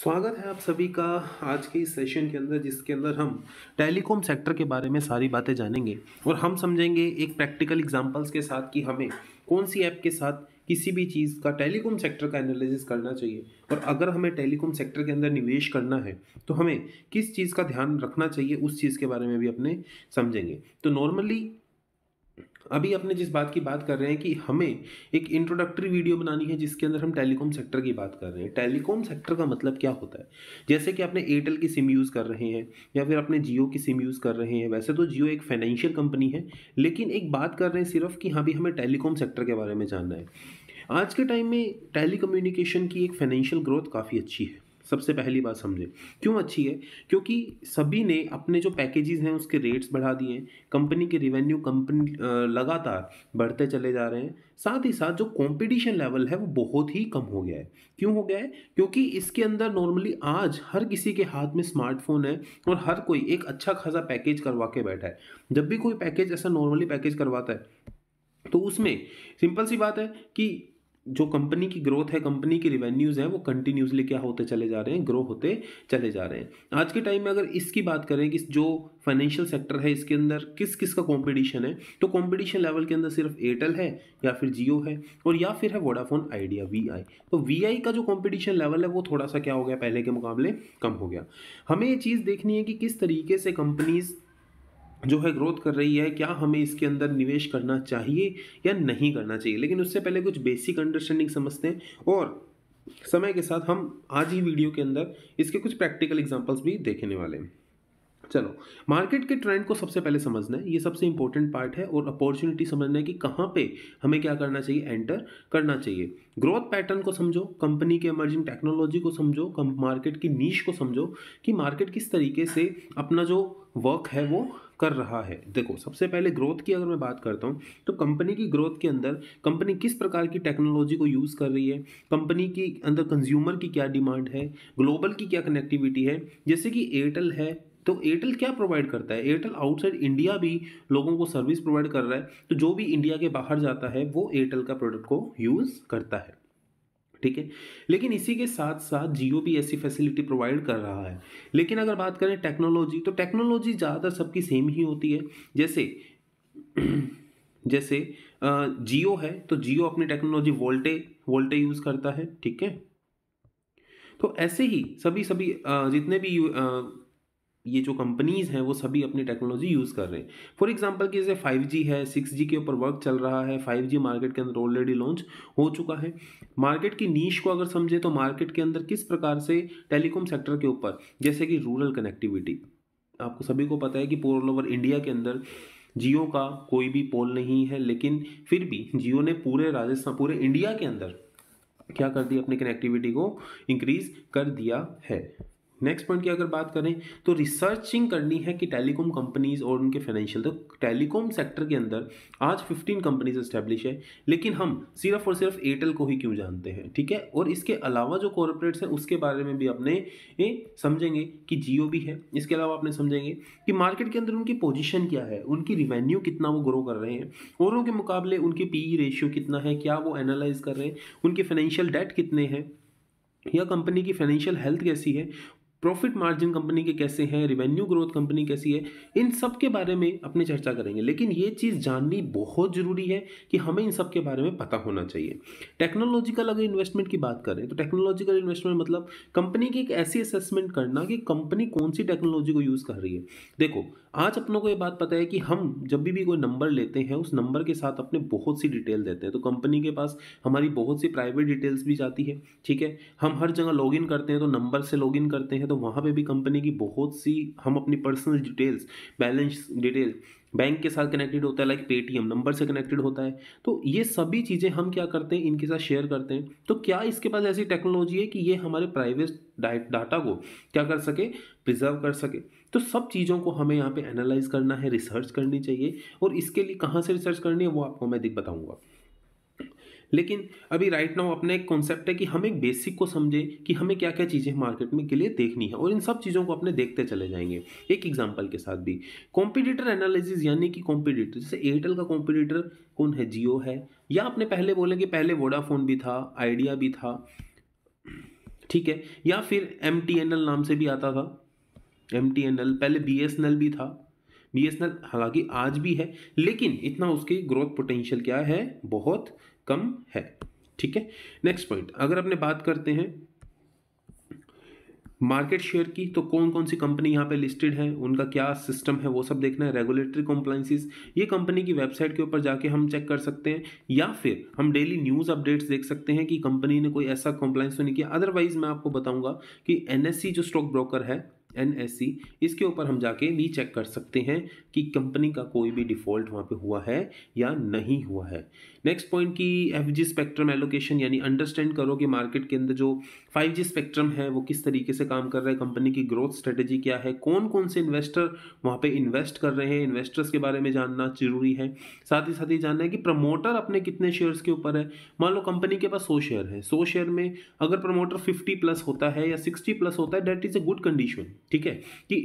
स्वागत है आप सभी का आज के इस सेशन के अंदर जिसके अंदर हम टेलीकॉम सेक्टर के बारे में सारी बातें जानेंगे और हम समझेंगे एक प्रैक्टिकल एग्जांपल्स के साथ कि हमें कौन सी ऐप के साथ किसी भी चीज़ का टेलीकॉम सेक्टर का एनालिसिस करना चाहिए और अगर हमें टेलीकॉम सेक्टर के अंदर निवेश करना है तो हमें किस चीज़ का ध्यान रखना चाहिए उस चीज़ के बारे में भी अपने समझेंगे तो नॉर्मली अभी अपने जिस बात की बात कर रहे हैं कि हमें एक इंट्रोडक्टरी वीडियो बनानी है जिसके अंदर हम टेलीकॉम सेक्टर की बात कर रहे हैं टेलीकॉम सेक्टर का मतलब क्या होता है जैसे कि आपने एयरटेल की सिम यूज़ कर रहे हैं या फिर अपने जियो की सिम यूज़ कर रहे हैं वैसे तो जियो एक फाइनेंशियल कंपनी है लेकिन एक बात कर रहे हैं सिर्फ कि हाँ भी हमें टेलीकॉम सेक्टर के बारे में जानना है आज के टाइम में टेली की एक फाइनेंशियल ग्रोथ काफ़ी अच्छी है सबसे पहली बात समझें क्यों अच्छी है क्योंकि सभी ने अपने जो पैकेजेस हैं उसके रेट्स बढ़ा दिए हैं कंपनी के रिवेन्यू कंपनी लगातार बढ़ते चले जा रहे हैं साथ ही साथ जो कंपटीशन लेवल है वो बहुत ही कम हो गया है क्यों हो गया है क्योंकि इसके अंदर नॉर्मली आज हर किसी के हाथ में स्मार्टफोन है और हर कोई एक अच्छा खासा पैकेज करवा के बैठा है जब भी कोई पैकेज ऐसा नॉर्मली पैकेज करवाता है तो उसमें सिंपल सी बात है कि जो कंपनी की ग्रोथ है कंपनी के रिवेन्यूज़ हैं वो कंटिन्यूसली क्या होते चले जा रहे हैं ग्रो होते चले जा रहे हैं आज के टाइम में अगर इसकी बात करें कि जो फाइनेंशियल सेक्टर है इसके अंदर किस किस का कंपटीशन है तो कंपटीशन लेवल के अंदर सिर्फ एयरटेल है या फिर जियो है और या फिर है वोडाफोन आइडिया वी आई तो वी आई का जो कॉम्पिटिशन लेवल है वो थोड़ा सा क्या हो गया पहले के मुकाबले कम हो गया हमें ये चीज़ देखनी है कि किस तरीके से कंपनीज़ जो है ग्रोथ कर रही है क्या हमें इसके अंदर निवेश करना चाहिए या नहीं करना चाहिए लेकिन उससे पहले कुछ बेसिक अंडरस्टैंडिंग समझते हैं और समय के साथ हम आज ही वीडियो के अंदर इसके कुछ प्रैक्टिकल एग्जाम्पल्स भी देखने वाले हैं चलो मार्केट के ट्रेंड को सबसे पहले समझना है ये सबसे इंपॉर्टेंट पार्ट है और अपॉर्चुनिटी समझना है कि कहाँ पे हमें क्या करना चाहिए एंटर करना चाहिए ग्रोथ पैटर्न को समझो कंपनी के इमर्जिंग टेक्नोलॉजी को समझो मार्केट की नीच को समझो कि मार्केट किस तरीके से अपना जो वर्क है वो कर रहा है देखो सबसे पहले ग्रोथ की अगर मैं बात करता हूँ तो कंपनी की ग्रोथ के अंदर कंपनी किस प्रकार की टेक्नोलॉजी को यूज़ कर रही है कंपनी के अंदर कंज्यूमर की क्या डिमांड है ग्लोबल की क्या कनेक्टिविटी है जैसे कि एयरटेल है तो एयरटेल क्या प्रोवाइड करता है एयरटेल आउटसाइड इंडिया भी लोगों को सर्विस प्रोवाइड कर रहा है तो जो भी इंडिया के बाहर जाता है वो एयरटेल का प्रोडक्ट को यूज़ करता है ठीक है लेकिन इसी के साथ साथ जियो भी ऐसी फैसिलिटी प्रोवाइड कर रहा है लेकिन अगर बात करें टेक्नोलॉजी तो टेक्नोलॉजी ज़्यादातर सबकी सेम ही होती है जैसे जैसे जियो है तो जियो अपनी टेक्नोलॉजी वोल्टे वोल्टे यूज़ करता है ठीक है तो ऐसे ही सभी सभी जितने भी ये जो कंपनीज़ हैं वो सभी अपनी टेक्नोलॉजी यूज़ कर रहे हैं फॉर एग्जांपल कि जैसे 5G है 6G के ऊपर वर्क चल रहा है 5G मार्केट के अंदर ऑलरेडी लॉन्च हो चुका है मार्केट की नीच को अगर समझे तो मार्केट के अंदर किस प्रकार से टेलीकॉम सेक्टर के ऊपर जैसे कि रूरल कनेक्टिविटी आपको सभी को पता है कि पूरे ऑल ओवर इंडिया के अंदर जियो का कोई भी पोल नहीं है लेकिन फिर भी जियो ने पूरे राजस्थान पूरे इंडिया के अंदर क्या कर दिया अपनी कनेक्टिविटी को इंक्रीज कर दिया है नेक्स्ट पॉइंट की अगर बात करें तो रिसर्चिंग करनी है कि टेलीकॉम कंपनीज और उनके फाइनेंशियल तो टेलीकॉम सेक्टर के अंदर आज 15 कंपनीज इस्टेब्लिश है लेकिन हम सिर्फ और सिर्फ एयरटेल को ही क्यों जानते हैं ठीक है और इसके अलावा जो कॉरपोरेट्स हैं उसके बारे में भी अपने समझेंगे कि जियो भी है इसके अलावा अपने समझेंगे कि मार्केट के अंदर उनकी पोजिशन क्या है उनकी रिवेन्यू कितना वो ग्रो कर रहे हैं औरों के मुकाबले उनके पी रेशियो कितना है क्या वो एनालाइज कर रहे हैं उनके फाइनेंशियल डेट कितने हैं या कंपनी की फाइनेंशियल हेल्थ कैसी है प्रॉफिट मार्जिन कंपनी के कैसे हैं रेवेन्यू ग्रोथ कंपनी कैसी है इन सब के बारे में अपने चर्चा करेंगे लेकिन ये चीज़ जाननी बहुत ज़रूरी है कि हमें इन सब के बारे में पता होना चाहिए टेक्नोलॉजिकल अगर इन्वेस्टमेंट की बात करें तो टेक्नोलॉजिकल इन्वेस्टमेंट मतलब कंपनी की एक ऐसी असेसमेंट करना कि कंपनी कौन सी टेक्नोलॉजी को यूज़ कर रही है देखो आज अपनों को ये बात पता है कि हम जब भी, भी कोई नंबर लेते हैं उस नंबर के साथ अपने बहुत सी डिटेल देते हैं तो कंपनी के पास हमारी बहुत सी प्राइवेट डिटेल्स भी जाती है ठीक है हम हर जगह लॉग करते हैं तो नंबर से लॉग करते हैं तो तो वहाँ पे भी कंपनी की बहुत सी हम अपनी personal details balance detail bank के साथ कनेक्टेड होता है लाइक पेटीएम नंबर से कनेक्टेड होता है तो ये सभी चीज़ें हम क्या करते हैं इनके साथ शेयर करते हैं तो क्या इसके पास ऐसी टेक्नोलॉजी है कि ये हमारे प्राइवेट डाटा को क्या कर सके प्रिजर्व कर सके तो सब चीज़ों को हमें यहाँ पे एनालाइज करना है रिसर्च करनी चाहिए और इसके लिए कहाँ से रिसर्च करनी है वो आपको मैं दिख बताऊँगा लेकिन अभी राइट नाउ अपना एक कॉन्सेप्ट है कि हम एक बेसिक को समझें कि हमें क्या क्या चीज़ें मार्केट में के लिए देखनी है और इन सब चीज़ों को अपने देखते चले जाएंगे एक एग्जाम्पल के साथ भी कॉम्पिटिटर एनालिसिस यानी कि कॉम्पिटिटर जैसे एयरटेल का कॉम्पिटिटर कौन है जियो है या आपने पहले बोले कि पहले वोडाफोन भी था आइडिया भी था ठीक है या फिर एम नाम से भी आता था एम पहले बी भी था बी एस हालांकि आज भी है लेकिन इतना उसकी ग्रोथ पोटेंशियल क्या है बहुत कम है ठीक है नेक्स्ट पॉइंट अगर अपने बात करते हैं मार्केट शेयर की तो कौन कौन सी कंपनी यहाँ पे लिस्टेड है उनका क्या सिस्टम है वो सब देखना है रेगुलेटरी कॉम्प्लाइंसिस ये कंपनी की वेबसाइट के ऊपर जाके हम चेक कर सकते हैं या फिर हम डेली न्यूज़ अपडेट्स देख सकते हैं कि कंपनी ने कोई ऐसा कॉम्प्लाइंस तो नहीं किया अदरवाइज मैं आपको बताऊंगा कि एन e जो स्टॉक ब्रोकर है एन इसके ऊपर हम जाके भी चेक कर सकते हैं कि कंपनी का कोई भी डिफ़ॉल्ट वहाँ पे हुआ है या नहीं हुआ है नेक्स्ट पॉइंट कि एफ जी स्पेक्ट्रम एलोकेशन यानी अंडरस्टैंड करो कि मार्केट के अंदर जो फाइव जी स्पेक्ट्रम है वो किस तरीके से काम कर रहा है कंपनी की ग्रोथ स्ट्रेटेजी क्या है कौन कौन से इन्वेस्टर वहाँ पर इन्वेस्ट कर रहे हैं इन्वेस्टर्स के बारे में जानना जरूरी है साथ ही साथ ये जानना है कि प्रमोटर अपने कितने शेयर्स के ऊपर है मान लो कंपनी के पास सौ शेयर है सौ शेयर में अगर प्रमोटर फिफ्टी प्लस होता है या सिक्सटी प्लस होता है that is a good condition ठीक है कि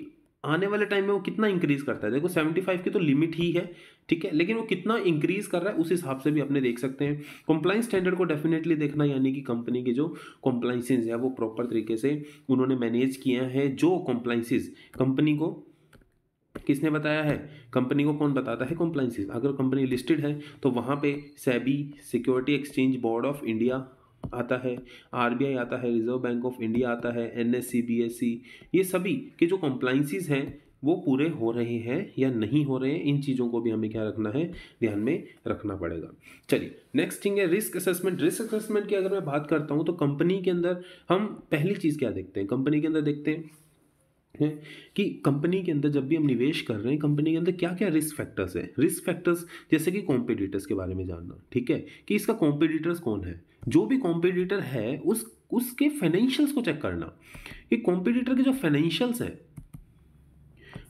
आने वाले टाइम में वो कितना इंक्रीज करता है देखो 75 की तो लिमिट ही है ठीक है लेकिन वो कितना इंक्रीज कर रहा है उस हिसाब से भी अपने देख सकते हैं कंप्लाइंस स्टैंडर्ड को डेफिनेटली देखना यानी कि कंपनी के जो कंप्लाइंसेज है वो प्रॉपर तरीके से उन्होंने मैनेज किया है जो कंप्लाइंसेज कंपनी को किसने बताया है कंपनी को कौन बताता है कंप्लाइंसेज अगर कंपनी लिस्टेड है तो वहाँ पे SEBI security exchange board of India आता है आरबीआई आता है रिजर्व बैंक ऑफ इंडिया आता है एन एस ये सभी के जो कंप्लाइंसिस हैं वो पूरे हो रहे हैं या नहीं हो रहे हैं इन चीज़ों को भी हमें क्या रखना है ध्यान में रखना पड़ेगा चलिए नेक्स्ट थिंग है रिस्क असेसमेंट रिस्क असेसमेंट की अगर मैं बात करता हूँ तो कंपनी के अंदर हम पहली चीज़ क्या देखते हैं कंपनी के अंदर देखते हैं हैं कि कंपनी के अंदर जब भी हम निवेश कर रहे हैं कंपनी के अंदर क्या क्या रिस्क फैक्टर्स हैं रिस्क फैक्टर्स जैसे कि कॉम्पिटिटर्स के बारे में जानना ठीक है कि इसका कॉम्पिटिटर्स कौन है जो भी कॉम्पिटिटर है उस उसके फाइनेंशियल्स को चेक करना कि कॉम्पिटिटर के जो फाइनेंशियल्स हैं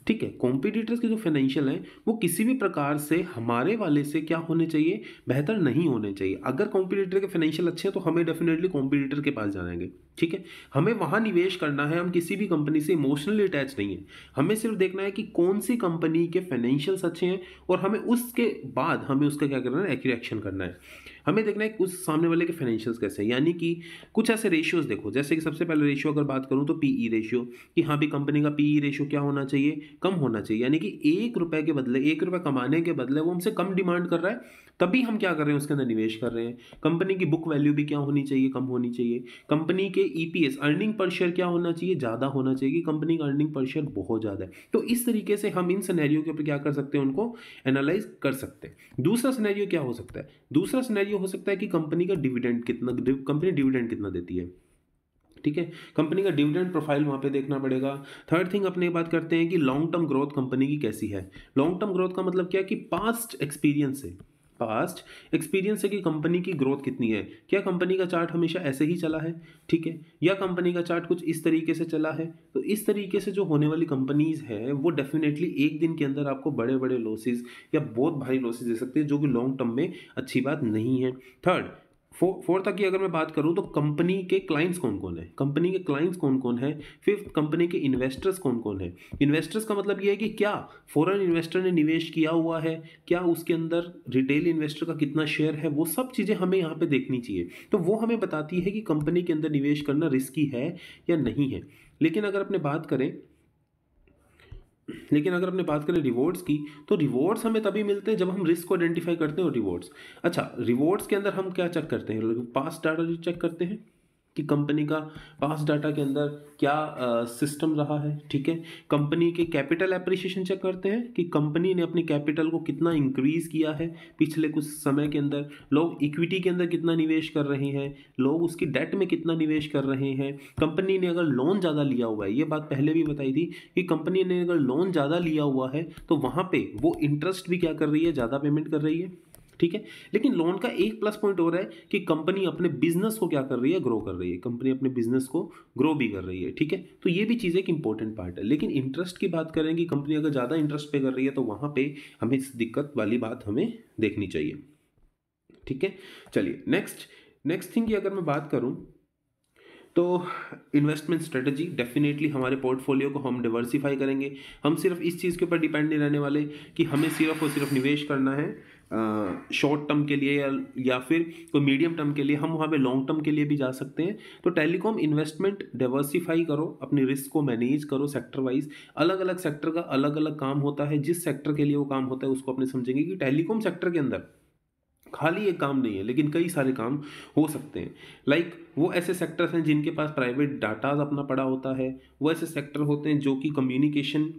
ठीक है कॉम्पिटिटर्स के जो फाइनेंशियल हैं वो किसी भी प्रकार से हमारे वाले से क्या होने चाहिए बेहतर नहीं होने चाहिए अगर कॉम्पिटिटर के फाइनेंशियल अच्छे हैं तो हमें डेफिनेटली कॉम्पिटिटर के पास जाएंगे ठीक है हमें वहां निवेश करना है हम किसी भी कंपनी से इमोशनली अटैच नहीं है हमें सिर्फ देखना है कि कौन सी कंपनी के फाइनेंशियल्स अच्छे हैं और हमें उसके बाद हमें उसका क्या करना है एक्शन करना है हमें देखना है उस सामने वाले के फाइनेंशियल कैसे हैं यानी कि कुछ ऐसे रेशियोज देखो जैसे कि सबसे पहले रेशियो अगर बात करूँ तो पीई रेशियो e कि हाँ भी कंपनी का पीई रेशियो e क्या होना चाहिए कम होना चाहिए यानी कि एक रुपए के बदले एक रुपए कमाने के बदले वो हमसे कम डिमांड कर रहा है तभी हम क्या कर रहे हैं उसके अंदर निवेश कर रहे हैं कंपनी की बुक वैल्यू भी क्या होनी चाहिए कम होनी चाहिए कंपनी के के ईपीएस अर्निंग पर शेयर क्या होना चाहिए ज़्यादा होना चाहिए कि कंपनी का अर्निंग पर शेयर बहुत ज़्यादा है तो इस तरीके से हम इन सिनेरियो के ऊपर क्या कर सकते हैं उनको एनालाइज कर सकते हैं दूसरा सिनेरियो क्या हो सकता है दूसरा सिनेरियो हो सकता है कि कंपनी का डिविडेंड कितना कंपनी डिविडेंड कितना देती है ठीक है कंपनी का डिविडेंड प्रोफाइल वहां पे देखना पड़ेगा थर्ड थिंग अपने बात करते हैं कि लॉन्ग टर्म ग्रोथ कंपनी की कैसी है लॉन्ग टर्म ग्रोथ का मतलब क्या है कि पास्ट एक्सपीरियंस है पास्ट एक्सपीरियंस है कि कंपनी की ग्रोथ कितनी है क्या कंपनी का चार्ट हमेशा ऐसे ही चला है ठीक है या कंपनी का चार्ट कुछ इस तरीके से चला है तो इस तरीके से जो होने वाली कंपनीज है वो डेफिनेटली एक दिन के अंदर आपको बड़े बड़े लॉसेज या बहुत भारी लॉसेज दे सकते हैं जो कि लॉन्ग टर्म में अच्छी बात नहीं है थर्ड फोर फोर्थ की अगर मैं बात करूँ तो कंपनी के क्लाइंट्स कौन कौन है कंपनी के क्लाइंट्स कौन कौन है फिफ्थ कंपनी के इन्वेस्टर्स कौन कौन है इन्वेस्टर्स का मतलब ये है कि क्या फॉरेन इन्वेस्टर ने निवेश किया हुआ है क्या उसके अंदर रिटेल इन्वेस्टर का कितना शेयर है वो सब चीज़ें हमें यहाँ पर देखनी चाहिए तो वो हमें बताती है कि कंपनी के अंदर निवेश करना रिस्की है या नहीं है लेकिन अगर अपने बात करें लेकिन अगर हमने बात करें रिवॉर्ड्स की तो रिवॉर्ड्स हमें तभी मिलते हैं जब हम रिस्क को आइडेंटिफाई करते हैं और रिवॉर्ड्स अच्छा रिवॉर्ड्स के अंदर हम क्या चेक करते हैं पास डाटा चेक करते हैं कि कंपनी का पास डाटा के अंदर क्या सिस्टम रहा है ठीक है कंपनी के कैपिटल अप्रिशिएशन चेक करते हैं कि कंपनी ने अपने कैपिटल को कितना इंक्रीज़ किया है पिछले कुछ समय के अंदर लोग इक्विटी के अंदर कितना निवेश कर रहे हैं लोग उसकी डेट में कितना निवेश कर रहे हैं कंपनी ने अगर लोन ज़्यादा लिया हुआ है ये बात पहले भी बताई थी कि कंपनी ने अगर लोन ज़्यादा लिया हुआ है तो वहाँ पर वो इंटरेस्ट भी क्या कर रही है ज़्यादा पेमेंट कर रही है ठीक है लेकिन लोन का एक प्लस पॉइंट हो रहा है कि कंपनी अपने बिजनेस को क्या कर रही है ग्रो कर रही है कंपनी अपने बिजनेस को ग्रो भी कर रही है ठीक है तो ये भी चीज़ एक इंपॉर्टेंट पार्ट है लेकिन इंटरेस्ट की बात करें कि कंपनी अगर ज़्यादा इंटरेस्ट पे कर रही है तो वहाँ पर हमें इस दिक्कत वाली बात हमें देखनी चाहिए ठीक है चलिए नेक्स्ट नेक्स्ट थिंग की अगर मैं बात करूँ तो इन्वेस्टमेंट स्ट्रेटजी डेफिनेटली हमारे पोर्टफोलियो को हम डिवर्सिफाई करेंगे हम सिर्फ इस चीज़ के ऊपर डिपेंड नहीं रहने वाले कि हमें सिर्फ और सिर्फ निवेश करना है शॉर्ट टर्म के लिए या या फिर कोई मीडियम टर्म के लिए हम वहाँ पे लॉन्ग टर्म के लिए भी जा सकते हैं तो टेलीकॉम इन्वेस्टमेंट डाइवर्सिफाई करो अपनी रिस्क को मैनेज करो सेक्टर वाइज अलग अलग सेक्टर का अलग अलग काम होता है जिस सेक्टर के लिए वो काम होता है उसको अपने समझेंगे कि टेलीकॉम सेक्टर के अंदर खाली एक काम नहीं है लेकिन कई सारे काम हो सकते हैं लाइक like, वो ऐसे सेक्टर्स हैं जिनके पास प्राइवेट डाटाज अपना पड़ा होता है वो ऐसे सेक्टर होते हैं जो कि कम्युनिकेशन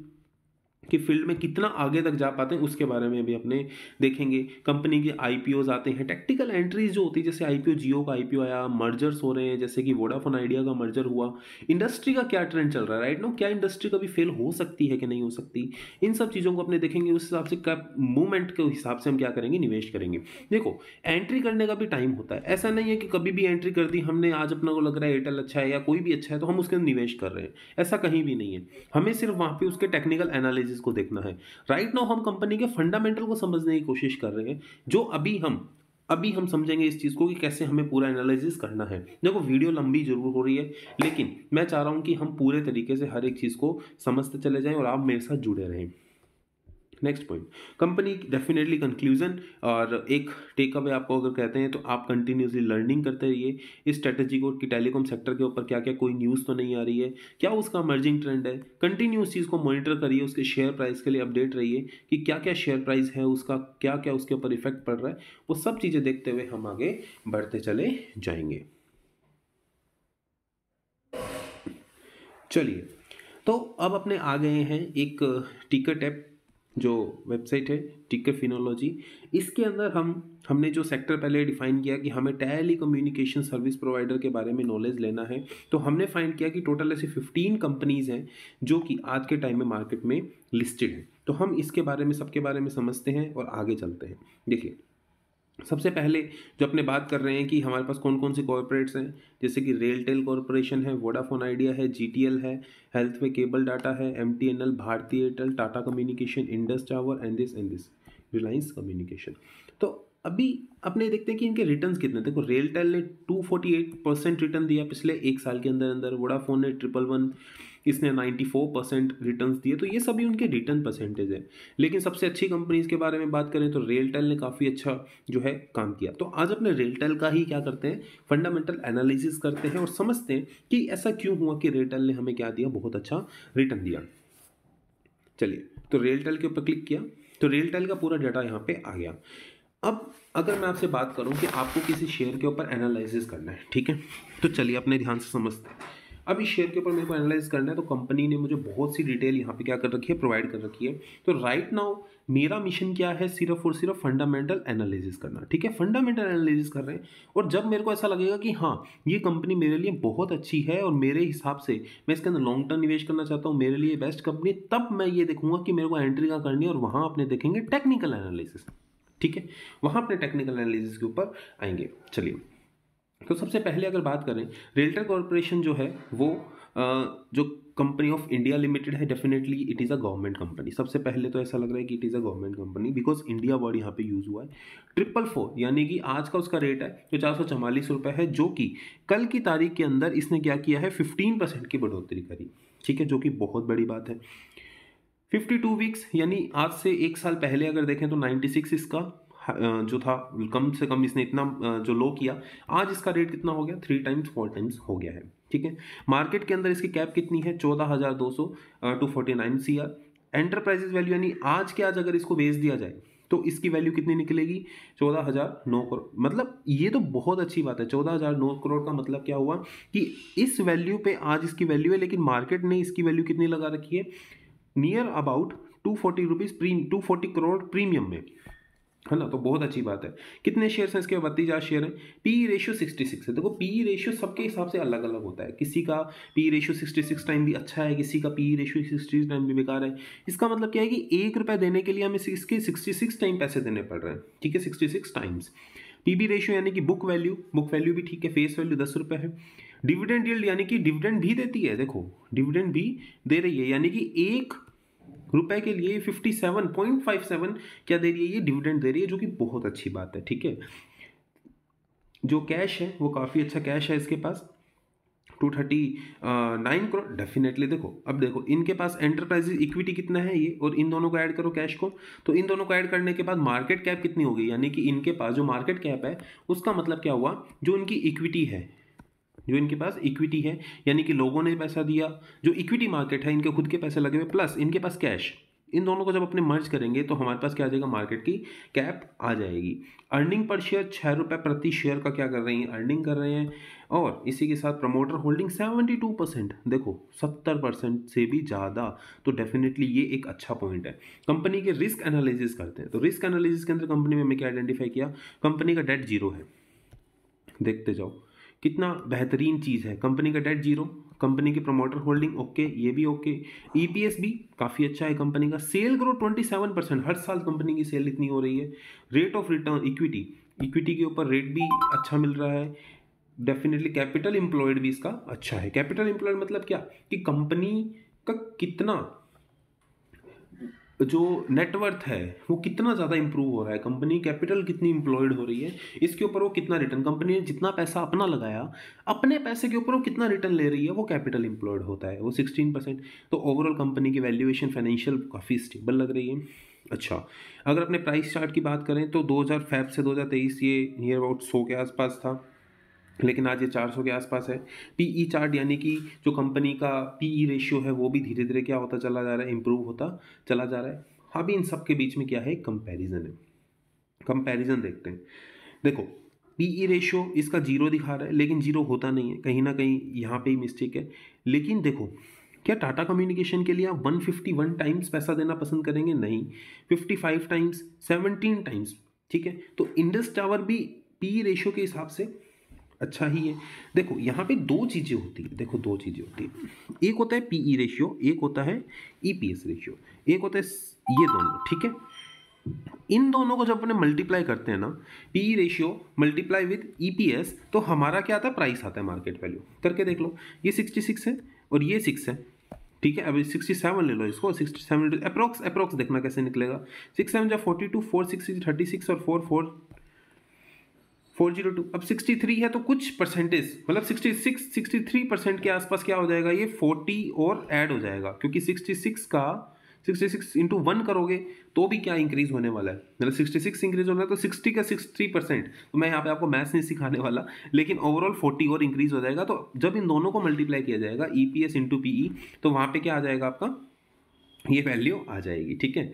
कि फील्ड में कितना आगे तक जा पाते हैं उसके बारे में भी अपने देखेंगे कंपनी के आई आते हैं टेक्टिकल एंट्रीज जो होती है जैसे आई पी जियो का आई आया मर्जर्स हो रहे हैं जैसे कि वोडाफोन आइडिया का मर्जर हुआ इंडस्ट्री का क्या ट्रेंड चल रहा है राइट नो क्या इंडस्ट्री कभी फेल हो सकती है कि नहीं हो सकती इन सब चीज़ों को अपने देखेंगे उस हिसाब से क्या मूवमेंट के हिसाब से हम क्या करेंगे निवेश करेंगे देखो एंट्री करने का भी टाइम होता है ऐसा नहीं है कि कभी भी एंट्री कर दी हमने आज अपना को लग रहा है एयरटेल अच्छा है या कोई भी अच्छा है तो हम उसके अंदर निवेश कर रहे हैं ऐसा कहीं भी नहीं है हमें सिर्फ वहाँ पर उसके टेक्निकल एनालिसिस एनालिसिस को देखना है राइट right नाउ हम कंपनी के फंडामेंटल को समझने की कोशिश कर रहे हैं जो अभी हम अभी हम समझेंगे इस चीज़ को कि कैसे हमें पूरा एनालिसिस करना है देखो वीडियो लंबी जरूर हो रही है लेकिन मैं चाह रहा हूँ कि हम पूरे तरीके से हर एक चीज़ को समझते चले जाएँ और आप मेरे साथ जुड़े रहें next point company definitely conclusion और एक टेक अवे आपको अगर कहते हैं तो आप कंटिन्यूसली लर्निंग करते रहिए इस स्ट्रेटेजी को कि टेलीकॉम सेक्टर के ऊपर क्या क्या कोई न्यूज़ तो नहीं आ रही है क्या उसका मर्जिंग ट्रेंड है कंटिन्यू उस चीज़ को मॉनिटर करिए उसके शेयर प्राइस के लिए अपडेट रहिए कि क्या क्या शेयर प्राइस है उसका क्या क्या उसके ऊपर इफेक्ट पड़ रहा है वो सब चीज़ें देखते हुए हम आगे बढ़ते चले जाएंगे चलिए तो अब अपने आ गए हैं एक टिकट ऐप जो वेबसाइट है टिक्कर फिनोलॉजी इसके अंदर हम हमने जो सेक्टर पहले डिफाइन किया कि हमें टेली कम्युनिकेशन सर्विस प्रोवाइडर के बारे में नॉलेज लेना है तो हमने फाइंड किया कि टोटल ऐसे फिफ्टीन कंपनीज हैं जो कि आज के टाइम में मार्केट में लिस्टेड हैं तो हम इसके बारे में सबके बारे में समझते हैं और आगे चलते हैं देखिए सबसे पहले जो अपने बात कर रहे हैं कि हमारे पास कौन कौन से कॉरपोरेट्स हैं जैसे कि रेलटेल कॉरपोरेशन है वोडाफोन आइडिया है जी है हेल्थ में केबल डाटा है M Bharti Airtel Tata communication Indus tower and this and this Reliance communication तो अभी अपने देखते हैं कि इनके रिटर्न कितने देखो रेलटेल ने टू परसेंट रिटर्न दिया पिछले एक साल के अंदर अंदर वोडाफोन ने ट्रिपल वन किसने 94 परसेंट रिटर्न दिए तो ये सभी उनके रिटर्न परसेंटेज है लेकिन सबसे अच्छी कंपनीज के बारे में बात करें तो रेलटेल ने काफ़ी अच्छा जो है काम किया तो आज अपने रेलटेल का ही क्या करते हैं फंडामेंटल एनालिसिस करते हैं और समझते हैं कि ऐसा क्यों हुआ कि रेलटेल ने हमें क्या दिया बहुत अच्छा रिटर्न दिया चलिए तो रेलटेल के ऊपर क्लिक किया तो रेलटेल का पूरा डाटा यहाँ पर आ गया अब अगर मैं आपसे बात करूं कि आपको किसी शेयर के ऊपर एनालिसिस करना है ठीक है तो चलिए अपने ध्यान से समझते हैं अब इस शेयर के ऊपर मेरे को एनालाइज करना है तो कंपनी ने मुझे बहुत सी डिटेल यहाँ पे क्या कर रखी है प्रोवाइड कर रखी है तो राइट नाउ मेरा मिशन क्या है सिर्फ और सिर्फ फंडामेंटल एनालिसिस करना ठीक है फंडामेंटल एनालिसिस कर रहे हैं और जब मेरे को ऐसा लगेगा कि हाँ ये कंपनी मेरे लिए बहुत अच्छी है और मेरे हिसाब से मैं इसके अंदर लॉन्ग टर्म निवेश करना चाहता हूँ मेरे लिए बेस्ट कंपनी तब मैं ये देखूंगा कि मेरे को एंट्री का करनी है और वहाँ अपने देखेंगे टेक्निकल एनालिसिस ठीक है वहाँ अपने टेक्निकल एनालिसिस के ऊपर आएंगे चलिए तो सबसे पहले अगर बात करें रेल्टर कॉरपोरेशन जो है वो जो कंपनी ऑफ इंडिया लिमिटेड है definitely it is a government company सबसे पहले तो ऐसा लग रहा है कि it is a government company because India word यहाँ पे यूज़ हुआ है ट्रिपल फोर यानी कि आज का उसका रेट है जो चार सौ चवालीस रुपये है जो कि कल की तारीख के अंदर इसने क्या किया है फिफ्टीन परसेंट की बढ़ोतरी करी ठीक है जो कि बहुत बड़ी बात है फिफ्टी टू वीक्स यानी आज से एक साल पहले अगर देखें तो नाइन्टी सिक्स इसका जो था कम से कम इसने इतना जो लो किया आज इसका रेट कितना हो गया थ्री टाइम्स फोर टाइम्स हो गया है ठीक है मार्केट के अंदर इसकी कैप कितनी है चौदह हज़ार दो सौ two forty nine C R enterprises value यानी आज के आज अगर इसको बेच दिया जाए तो इसकी वैल्यू कितनी निकलेगी चौदह हज़ार नौ करोड़ मतलब ये तो बहुत अच्छी बात है चौदह हज़ार नौ करोड़ का मतलब क्या हुआ कि इस वैल्यू पे आज इसकी वैल्यू है लेकिन मार्केट ने इसकी वैल्यू कितनी लगा रखी है near about two forty rupees pre two forty crore premium में है ना तो बहुत अच्छी बात है कितने शेयर हैं इसके बत्तीस हज़ार शेयर हैं पी रेशियो सिक्सटी सिक्स है देखो पी रेशियो सबके हिसाब से अलग अलग होता है किसी का P ratio sixty six time भी अच्छा है किसी का पी रेशियो सिक्सटी टाइम भी बेकार है इसका मतलब क्या है कि एक रुपये देने के लिए हमें इसके सिक्सटी सिक्स टाइम पैसे देने पड़ रहे हैं ठीक है sixty six times P B ratio यानी कि बुक वैल्यू बुक वैल्यू भी ठीक है फेस वैल्यू दस रुपये है डिविडेंड यील्ड यानी कि डिविडेंड भी देती है देखो डिविडेंड भी दे रही है यानी कि एक रुपए के लिए fifty seven point five seven क्या दे रही है ये डिविडेंड दे रही है जो कि बहुत अच्छी बात है ठीक है जो कैश है वो काफ़ी अच्छा कैश है इसके पास two thirty nine crore definitely देखो अब देखो इनके पास एंटरप्राइजेज इक्विटी कितना है ये और इन दोनों को ऐड करो कैश को तो इन दोनों को ऐड करने के बाद मार्केट कैप कितनी होगी यानी कि इनके पास जो मार्केट कैप है उसका मतलब क्या हुआ जो इनकी इक्विटी है जो इनके पास इक्विटी है यानी कि लोगों ने पैसा दिया जो इक्विटी मार्केट है इनके खुद के पैसे लगे हुए प्लस इनके पास कैश इन दोनों को जब अपने मर्ज करेंगे तो हमारे पास क्या आ जाएगा मार्केट की कैप आ जाएगी अर्निंग पर शेयर छः रुपये प्रति शेयर का क्या कर रही हैं अर्निंग कर रहे हैं और इसी के साथ promoter holding seventy two percent देखो सत्तर परसेंट से भी ज़्यादा तो डेफिनेटली ये एक अच्छा पॉइंट है कंपनी के रिस्क एनालिसिस करते हैं तो रिस्क एनालिसिस के अंदर कंपनी में हमें क्या आइडेंटिफाई किया कंपनी का डेट जीरो है देखते जाओ कितना बेहतरीन चीज़ है कंपनी का डेट जीरो कंपनी की प्रमोटर होल्डिंग ओके ये भी ओके ईपीएस e भी काफ़ी अच्छा है कंपनी का सेल ग्रोथ 27 परसेंट हर साल कंपनी की सेल इतनी हो रही है rate of return equity equity के ऊपर रेट भी अच्छा मिल रहा है डेफिनेटली कैपिटल एम्प्लॉयड भी इसका अच्छा है कैपिटल एम्प्लॉयड मतलब क्या कि कंपनी का कितना जो नेटवर्थ है वो कितना ज़्यादा इंप्रूव हो रहा है कंपनी कैपिटल कितनी इंप्लॉयड हो रही है इसके ऊपर वो कितना रिटर्न कंपनी ने जितना पैसा अपना लगाया अपने पैसे के ऊपर वो कितना रिटर्न ले रही है वो कैपिटल इंप्लॉयड होता है वो सिक्सटीन परसेंट तो ओवरऑल कंपनी की वैल्यूएशन फाइनेंशियल काफ़ी स्टेबल लग रही है अच्छा अगर अपने प्राइस चार्ट की बात करें तो दो हज़ार से दो ये नियर अबाउट सौ के आसपास था लेकिन आज ये 400 के आसपास है पी ई चार्ट यानी कि जो कंपनी का पी ई रेशियो है वो भी धीरे धीरे क्या होता चला जा रहा है इम्प्रूव होता चला जा रहा है अभी हाँ इन सब के बीच में क्या है कंपैरिजन है कंपैरिजन देखते हैं देखो पी ई रेशियो इसका जीरो दिखा रहा है लेकिन जीरो होता नहीं है कहीं ना कहीं यहाँ पर ही मिस्टेक है लेकिन देखो क्या टाटा कम्युनिकेशन के लिए आप वन टाइम्स पैसा देना पसंद करेंगे नहीं फाइव टाइम्स सेवनटीन टाइम्स ठीक है तो इंडस टावर भी पी रेशियो e के हिसाब से अच्छा ही है देखो यहाँ पे दो चीज़ें होती है देखो दो चीज़ें होती है एक होता है पी ई रेशियो एक होता है ई पी एस रेशियो एक होता है ये दोनों ठीक है इन दोनों को जब अपने मल्टीप्लाई करते हैं ना P E ratio multiply with E P S तो हमारा क्या आता है प्राइस आता है मार्केट वैल्यू करके देख लो ये सिक्सटी सिक्स है और ये सिक्स है ठीक है अभी सिक्सटी सेवन ले लो इसको सिक्सटी सेवन अप्रोक्स अप्रोक्स देखना कैसे निकलेगा सिक्स सेवन जब forty two four six thirty six और four four four zero two अब सिक्सटी थ्री है तो कुछ परसेंटेज मतलब sixty six sixty three percent के आसपास क्या हो जाएगा ये फोर्टी और ऐड हो जाएगा क्योंकि सिक्सटी सिक्स का सिक्सटी सिक्स इंटू वन करोगे तो भी क्या इंक्रीज होने वाला है मतलब सिक्सटी सिक्स इंक्रीज होना है तो सिक्सटी का सिक्सटी परसेंट तो मैं यहाँ पे आपको मैथ्स नहीं सिखाने वाला लेकिन ओवरऑल फोर्टी और इंक्रीज हो जाएगा तो जब इन दोनों को मल्टीप्लाई किया जाएगा E P S into P E तो वहाँ पर क्या आ जाएगा आपका ये वैल्यू आ जाएगी ठीक है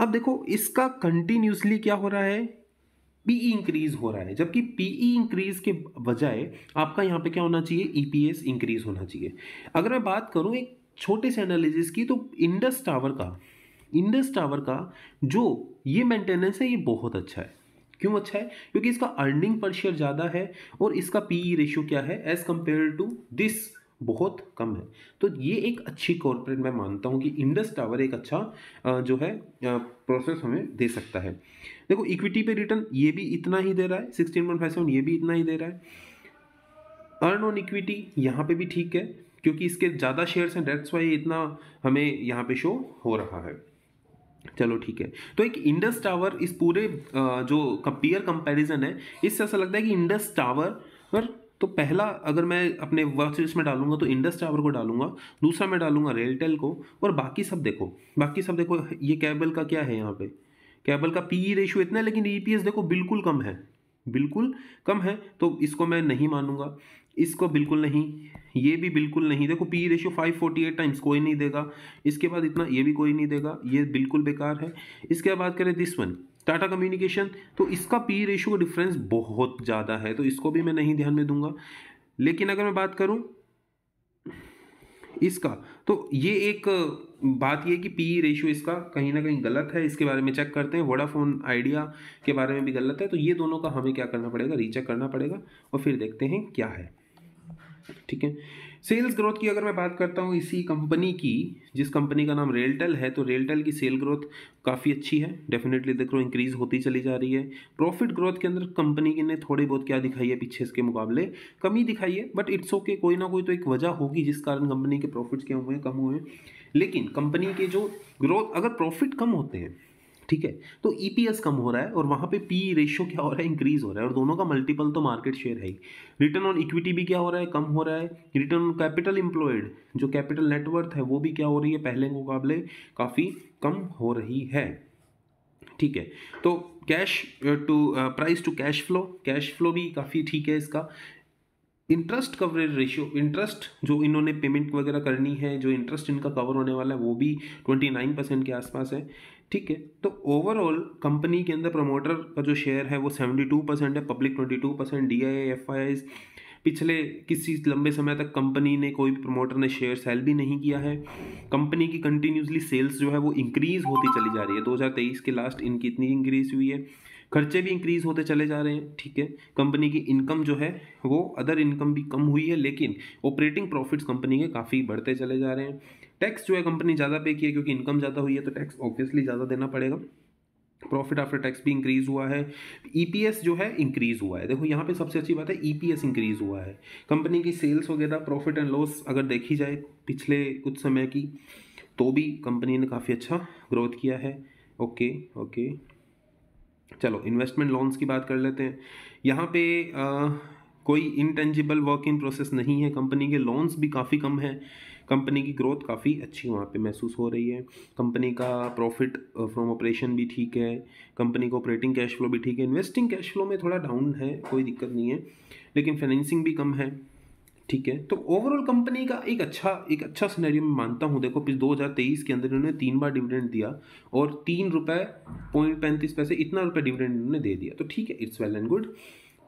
अब देखो इसका कंटिन्यूसली क्या हो रहा है पीई इंक्रीज e हो रहा है जबकि पीई इंक्रीज e के बजाय आपका यहाँ पे क्या होना चाहिए ईपीएस e इंक्रीज होना चाहिए अगर मैं बात करूँ एक छोटे से एनालिसिस की तो इंडस टावर का इंडस टावर का जो ये मेंटेनेंस है ये बहुत अच्छा है क्यों अच्छा है क्योंकि इसका अर्निंग पर शेयर ज़्यादा है और इसका पीई रेशियो क्या है एज कंपेयर टू दिस बहुत कम है तो ये एक अच्छी कॉरपोरेट मैं मानता हूँ कि इंडस टावर एक अच्छा जो है प्रोसेस हमें दे सकता है देखो इक्विटी पे रिटर्न ये भी इतना ही दे रहा है सिक्सटीन पॉइंट फाइव सेवन ये भी इतना ही दे रहा है अर्न ऑन इक्विटी यहाँ पे भी ठीक है क्योंकि इसके ज़्यादा शेयर्स हैं डेट्स वाई इतना हमें यहाँ पे शो हो रहा है चलो ठीक है तो एक इंडस टावर इस पूरे जो कंपेयर कंपेरिजन है इससे ऐसा लगता है कि इंडस टावर तो पहला अगर मैं अपने वर्क में डालूंगा तो इंडस टावर को डालूंगा दूसरा मैं डालूंगा रेलटेल को और बाकी सब देखो बाकी सब देखो ये कैबल का क्या है यहाँ पे केबल का पी रेशो e इतना है लेकिन ई e देखो बिल्कुल कम है बिल्कुल कम है तो इसको मैं नहीं मानूंगा इसको बिल्कुल नहीं ये भी बिल्कुल नहीं देखो पी रेशियो 548 टाइम्स कोई नहीं देगा इसके बाद इतना ये भी कोई नहीं देगा ये बिल्कुल बेकार है इसके बाद करें दिस वन टाटा कम्युनिकेशन तो इसका पी रेशो का डिफरेंस बहुत ज़्यादा है तो इसको भी मैं नहीं ध्यान में दूंगा लेकिन अगर मैं बात करूं इसका तो ये एक बात ये कि पी रेशो इसका कहीं ना कहीं गलत है इसके बारे में चेक करते हैं वोडाफोन आइडिया के बारे में भी गलत है तो ये दोनों का हमें क्या करना पड़ेगा रीचेक करना पड़ेगा और फिर देखते हैं क्या है ठीक है सेल्स ग्रोथ की अगर मैं बात करता हूँ इसी कंपनी की जिस कंपनी का नाम रेलटेल है तो रेलटेल की सेल ग्रोथ काफ़ी अच्छी है डेफिनेटली देख लो इंक्रीज होती चली जा रही है प्रॉफिट ग्रोथ के अंदर कंपनी ने थोड़ी बहुत क्या दिखाई है पीछे इसके मुकाबले कमी दिखाई है बट इट्स ओके कोई ना कोई तो एक वजह होगी जिस कारण कंपनी के प्रॉफिट्स क्या हुए कम हुए लेकिन कंपनी के जो ग्रोथ अगर प्रॉफिट कम होते हैं ठीक है तो ईपीएस e कम हो रहा है और वहाँ पे पी रेशियो क्या हो रहा है इंक्रीज हो रहा है और दोनों का मल्टीपल तो मार्केट शेयर है ही रिटर्न ऑन इक्विटी भी क्या हो रहा है कम हो रहा है रिटर्न ऑन कैपिटल इंप्लॉयड जो कैपिटल नेटवर्थ है वो भी क्या हो रही है पहले के मुकाबले काफ़ी कम हो रही है ठीक है तो cash to price to cash flow cash flow भी काफ़ी ठीक है इसका इंटरेस्ट कवरेज रेशियो इंटरेस्ट जो इन्होंने पेमेंट वगैरह करनी है जो इंटरेस्ट इनका कवर होने वाला है वो भी 29 परसेंट के आसपास है ठीक है तो ओवरऑल कंपनी के अंदर प्रमोटर का जो शेयर है वो सेवेंटी टू परसेंट है public twenty two percent D I F I पिछले किसी लंबे समय तक कंपनी ने कोई प्रमोटर ने शेयर सेल भी नहीं किया है कंपनी की कंटिन्यूसली सेल्स जो है वो इंक्रीज़ होती चली जा रही है 2023 के लास्ट इनकी इतनी इंक्रीज़ हुई है खर्चे भी इंक्रीज़ होते चले जा रहे हैं ठीक है कंपनी की इनकम जो है वो अदर इनकम भी कम हुई है लेकिन ऑपरेटिंग प्रॉफिट्स कंपनी के काफ़ी बढ़ते चले जा रहे हैं टैक्स जो है कंपनी ज़्यादा पे की है क्योंकि इनकम ज़्यादा हुई है तो टैक्स ऑब्वियसली ज़्यादा देना पड़ेगा प्रॉफिट आफ्टर टैक्स भी इंक्रीज हुआ है ईपीएस e जो है इंक्रीज हुआ है देखो यहाँ पे सबसे अच्छी बात है ईपीएस e इंक्रीज हुआ है कंपनी की सेल्स वगैरह प्रॉफिट एंड लॉस अगर देखी जाए पिछले कुछ समय की तो भी कंपनी ने काफ़ी अच्छा ग्रोथ किया है ओके ओके चलो इन्वेस्टमेंट लोन्स की बात कर लेते हैं यहाँ पे आ, कोई इनटेंजिबल वर्क इन प्रोसेस नहीं है कंपनी के लोन्स भी काफ़ी कम हैं कंपनी की ग्रोथ काफ़ी अच्छी वहाँ पे महसूस हो रही है कंपनी का प्रॉफिट फ्रॉम ऑपरेशन भी ठीक है कंपनी का ऑपरेटिंग कैश फ्लो भी ठीक है इन्वेस्टिंग कैश फ्लो में थोड़ा डाउन है कोई दिक्कत नहीं है लेकिन फाइनेंसिंग भी कम है ठीक है तो ओवरऑल कंपनी का एक अच्छा एक अच्छा सिनेरियो मैं मानता हूँ देखो पिछले दो के अंदर इन्होंने तीन बार डिविडेंड दिया और तीन रुपये पॉइंट पैंतीस पैसे इतना रुपये डिविडेंड इन्होंने दे दिया तो ठीक है इट्स वेल एंड गुड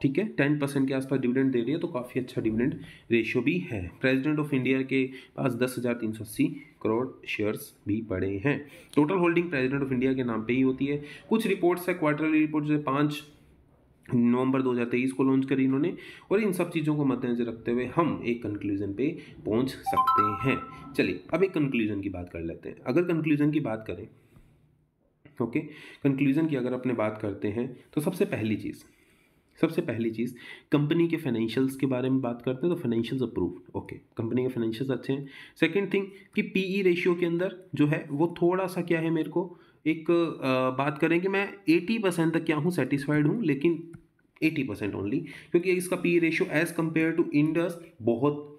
ठीक है टेन परसेंट के आसपास डिविडेंड दे रही है तो काफ़ी अच्छा डिविडेंड रेशियो भी है प्रेसिडेंट ऑफ इंडिया के पास दस हज़ार तीन सौ अस्सी करोड़ शेयर्स भी पड़े हैं total holding president of India के नाम पे ही होती है कुछ रिपोर्ट्स है क्वार्टरली रिपोर्ट जो पाँच नवंबर 2023 को लॉन्च करी इन्होंने और इन सब चीज़ों को मद्देनजर रखते हुए हम एक कंक्लूजन पे पहुंच सकते हैं चलिए अब एक कंक्लूजन की बात कर लेते हैं अगर कंक्लूजन की बात करें ओके कंक्लूजन की अगर अपने बात करते हैं तो सबसे पहली चीज़ सबसे पहली चीज़ कंपनी के फाइनेंशियल्स के बारे में बात करते हैं तो फाइनेंशियल्स अप्रूव्ड ओके कंपनी के फाइनेंशियल्स अच्छे हैं सेकंड थिंग कि पीई रेशियो e के अंदर जो है वो थोड़ा सा क्या है मेरे को एक आ, बात करें कि मैं एटी परसेंट तक क्या हूँ सेटिस्फाइड हूँ लेकिन एटी परसेंट ओनली क्योंकि इसका P ratio as compare to Indus बहुत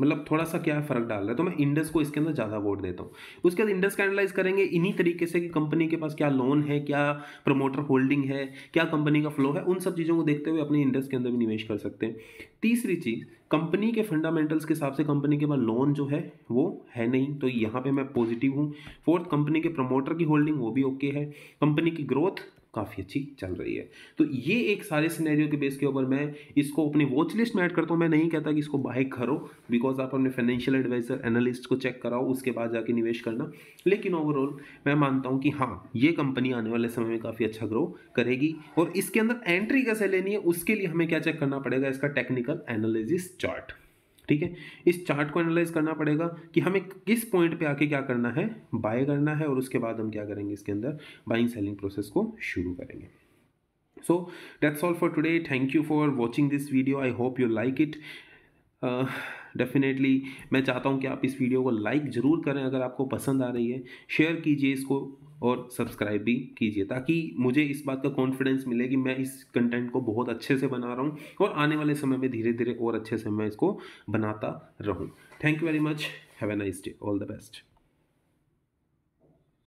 मतलब थोड़ा सा क्या फर्क डाल रहा है तो मैं इंडस को इसके अंदर ज़्यादा वोट देता हूँ उसके बाद इंडस का एनालाइज करेंगे इन्हीं तरीके से कि कंपनी के पास क्या लोन है क्या प्रमोटर होल्डिंग है क्या कंपनी का फ्लो है उन सब चीज़ों को देखते हुए अपने इंडस के अंदर भी निवेश कर सकते हैं तीसरी चीज़ कंपनी के फंडामेंटल्स के हिसाब से कंपनी के पास लोन जो है वो है नहीं तो यहाँ पर मैं पॉजिटिव हूँ फोर्थ कंपनी के प्रमोटर की होल्डिंग वो भी ओके है कंपनी की ग्रोथ काफ़ी अच्छी चल रही है तो ये एक सारे सिनेरियो के बेस के ऊपर मैं इसको अपनी वॉच लिस्ट में ऐड करता हूँ मैं नहीं कहता कि इसको बाय करो बिकॉज आप अपने फाइनेंशियल एडवाइजर एनालिस्ट को चेक कराओ उसके बाद जाके निवेश करना लेकिन ओवरऑल मैं मानता हूँ कि हाँ ये कंपनी आने वाले समय में काफ़ी अच्छा ग्रो करेगी और इसके अंदर एंट्री कैसे लेनी है उसके लिए हमें क्या चेक करना पड़ेगा इसका टेक्निकल एनालिसिस चार्ट ठीक है इस चार्ट को एनालाइज करना पड़ेगा कि हमें किस पॉइंट पे आके क्या करना है बाय करना है और उसके बाद हम क्या करेंगे इसके अंदर बाइंग सेलिंग प्रोसेस को शुरू करेंगे so that's all for today thank you for watching this video I hope you like it definitely मैं चाहता हूँ कि आप इस वीडियो को लाइक ज़रूर करें अगर आपको पसंद आ रही है शेयर कीजिए इसको और सब्सक्राइब भी कीजिए ताकि मुझे इस बात का कॉन्फिडेंस मिले कि मैं इस कंटेंट को बहुत अच्छे से बना रहा हूँ और आने वाले समय में धीरे धीरे और अच्छे से मैं इसको बनाता रहूँ thank you very much have a nice day all the best